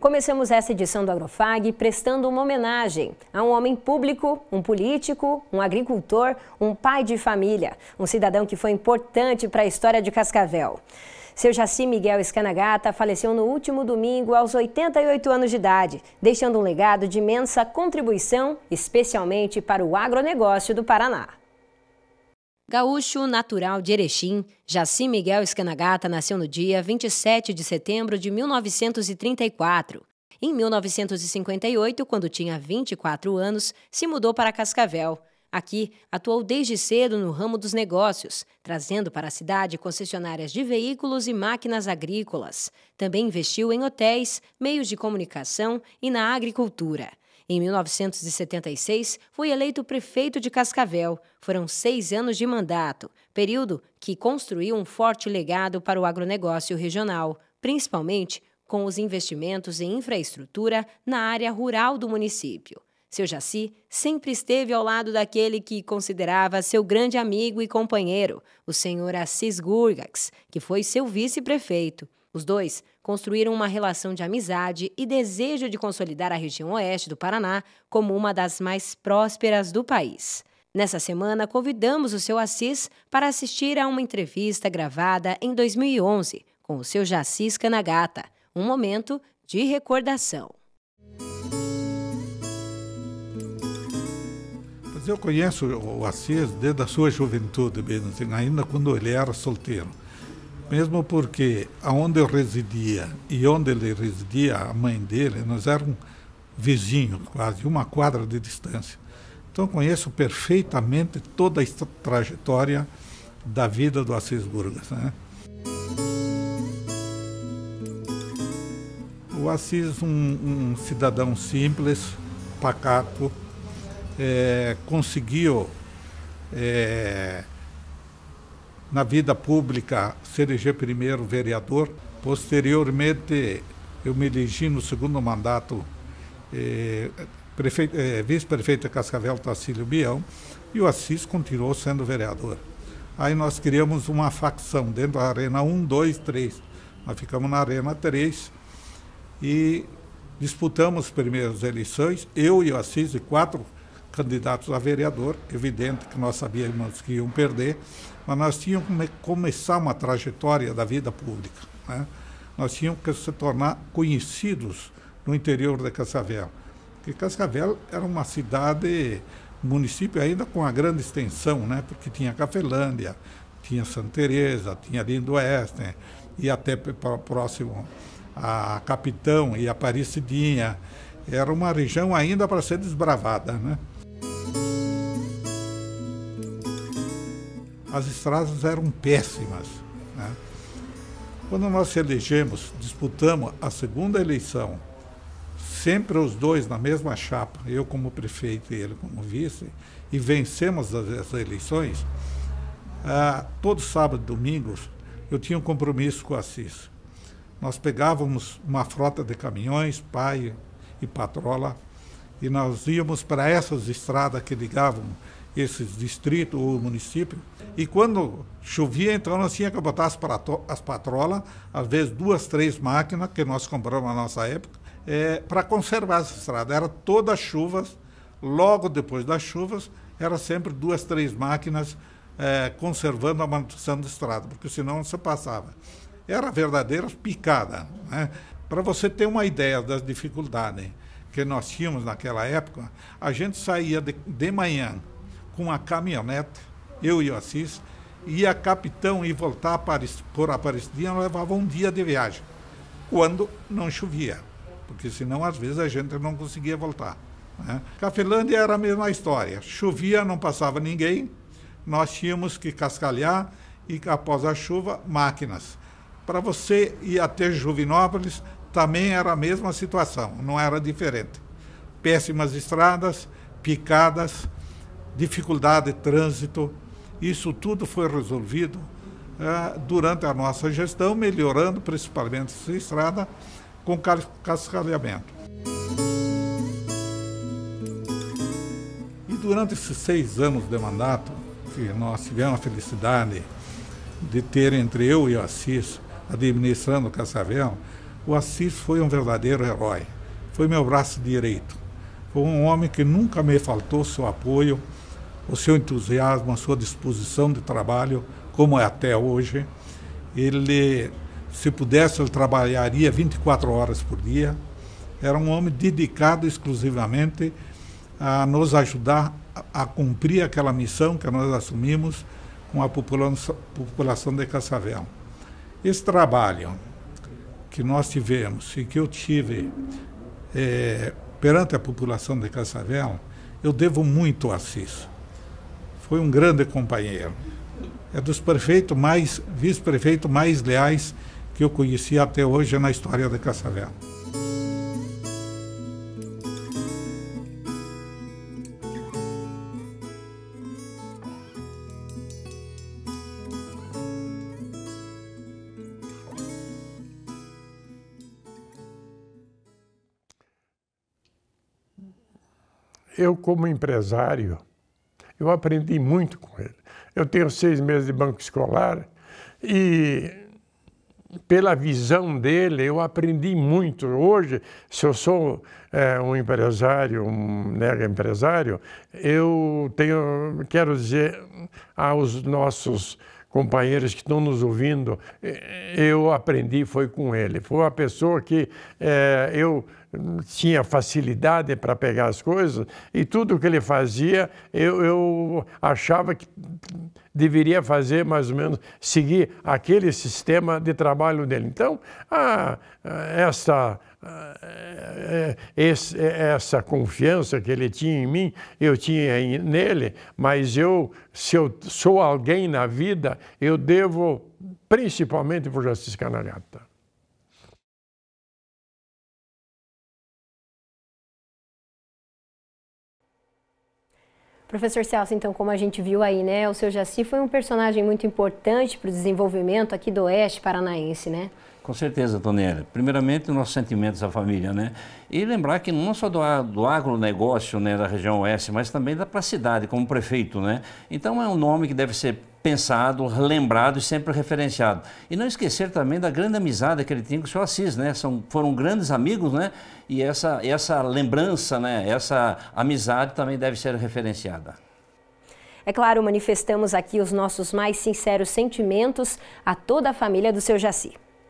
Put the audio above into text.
Começamos essa edição do Agrofag prestando uma homenagem a um homem público, um político, um agricultor, um pai de família, um cidadão que foi importante para a história de Cascavel. Seu Jaci Miguel Escanagata faleceu no último domingo aos 88 anos de idade, deixando um legado de imensa contribuição, especialmente para o agronegócio do Paraná. Gaúcho, natural de Erechim, Jaci Miguel Escanagata nasceu no dia 27 de setembro de 1934. Em 1958, quando tinha 24 anos, se mudou para Cascavel. Aqui, atuou desde cedo no ramo dos negócios, trazendo para a cidade concessionárias de veículos e máquinas agrícolas. Também investiu em hotéis, meios de comunicação e na agricultura. Em 1976, foi eleito prefeito de Cascavel. Foram seis anos de mandato, período que construiu um forte legado para o agronegócio regional, principalmente com os investimentos em infraestrutura na área rural do município. Seu Jaci sempre esteve ao lado daquele que considerava seu grande amigo e companheiro, o senhor Assis Gurgax, que foi seu vice-prefeito. Os dois construíram uma relação de amizade e desejo de consolidar a região oeste do Paraná como uma das mais prósperas do país. Nessa semana, convidamos o seu Assis para assistir a uma entrevista gravada em 2011 com o seu Jacis Canagata, um momento de recordação. Mas eu conheço o Assis desde a sua juventude, mesmo, assim, ainda quando ele era solteiro mesmo porque aonde eu residia e onde ele residia, a mãe dele, nós éramos vizinhos, quase uma quadra de distância. Então conheço perfeitamente toda a trajetória da vida do Assis Burgas. Né? O Assis, um, um cidadão simples, pacato, é, conseguiu é, na vida pública, se eleger primeiro vereador. Posteriormente, eu me elegi no segundo mandato eh, eh, vice-prefeito de Cascavel Tacílio Bião e o Assis continuou sendo vereador. Aí nós criamos uma facção dentro da Arena 1, 2, 3. Nós ficamos na Arena 3 e disputamos as primeiras eleições, eu e o Assis e quatro candidatos a vereador, evidente que nós sabíamos que iam perder, mas nós tínhamos que começar uma trajetória da vida pública. Né? Nós tínhamos que se tornar conhecidos no interior de Cascavel. Porque Cascavel era uma cidade, município ainda com uma grande extensão, né? porque tinha Cafelândia, tinha Santa Teresa, tinha Lindo Oeste, né? e até próximo a Capitão e a Aparecidinha. Era uma região ainda para ser desbravada, né? as estradas eram péssimas. Né? Quando nós elegemos, disputamos a segunda eleição, sempre os dois na mesma chapa, eu como prefeito e ele como vice, e vencemos as, eleições, ah, todo sábado e domingo eu tinha um compromisso com o Assis. Nós pegávamos uma frota de caminhões, pai e patrola, e nós íamos para essas estradas que ligavam esse distrito ou município. E quando chovia, então nós tínhamos que botar as, as patrolas, às vezes duas, três máquinas que nós compramos na nossa época, é, para conservar essa estrada. Era todas chuvas, logo depois das chuvas, era sempre duas, três máquinas é, conservando a manutenção da estrada, porque senão não se passava. Era verdadeira picada. Né? Para você ter uma ideia das dificuldades que nós tínhamos naquela época, a gente saía de, de manhã com a caminhonete, eu e o Assis, ia capitão e voltar por Aparecidinha levava um dia de viagem, quando não chovia, porque senão às vezes a gente não conseguia voltar. Né? Cafelândia era a mesma história, chovia, não passava ninguém, nós tínhamos que cascalhar e após a chuva, máquinas. Para você ir até Juvinópolis também era a mesma situação, não era diferente. Péssimas estradas, picadas, dificuldade de trânsito. Isso tudo foi resolvido é, durante a nossa gestão, melhorando principalmente essa estrada com cascalhamento. E durante esses seis anos de mandato, que nós tivemos a felicidade de ter entre eu e o Assis administrando o Cascavel, o Assis foi um verdadeiro herói. Foi meu braço direito. Foi um homem que nunca me faltou seu apoio, o seu entusiasmo, a sua disposição de trabalho, como é até hoje. Ele, se pudesse, ele trabalharia 24 horas por dia. Era um homem dedicado exclusivamente a nos ajudar a, cumprir aquela missão que nós assumimos com a população, de Caçavel. Esse trabalho que nós tivemos e que eu tive é, perante a população de Caçavel, eu devo muito a Assis foi um grande companheiro. É dos prefeitos mais, vice-prefeito mais leais que eu conheci até hoje na história da Cascavel. Eu, como empresário, eu aprendi muito com ele. Eu tenho seis meses de banco escolar e pela visão dele, eu aprendi muito. Hoje, se eu sou é, um empresário, um mega empresário, eu tenho, quero dizer aos nossos companheiros que estão nos ouvindo, eh, eu aprendi foi com ele. Foi uma pessoa que é, eu hum, tinha facilidade para pegar as coisas e tudo que ele fazia eu, eu achava que deveria fazer mais ou menos seguir aquele sistema de trabalho dele. Então, a, a essa é, é, esse, é, essa confiança que ele tinha em mim, eu tinha em, nele, mas eu, se eu sou alguém na vida, eu devo principalmente por Justiça Canariata. Professor Celso, então, como a gente viu aí, né, o seu Jaci foi um personagem muito importante para o desenvolvimento aqui do Oeste Paranaense, né? Com certeza, Tonelli. Primeiramente, nossos sentimentos à família, né? E lembrar que não só do, do agronegócio né, da região oeste, mas também da pra cidade, como prefeito, né? Então é um nome que deve ser pensado, lembrado e sempre referenciado. E não esquecer também da grande amizade que ele tinha com o seu Assis, né? São, foram grandes amigos, né? E essa, essa lembrança, né? Essa amizade também deve ser referenciada. É claro, manifestamos aqui os nossos mais sinceros sentimentos a toda a família do seu Jaci.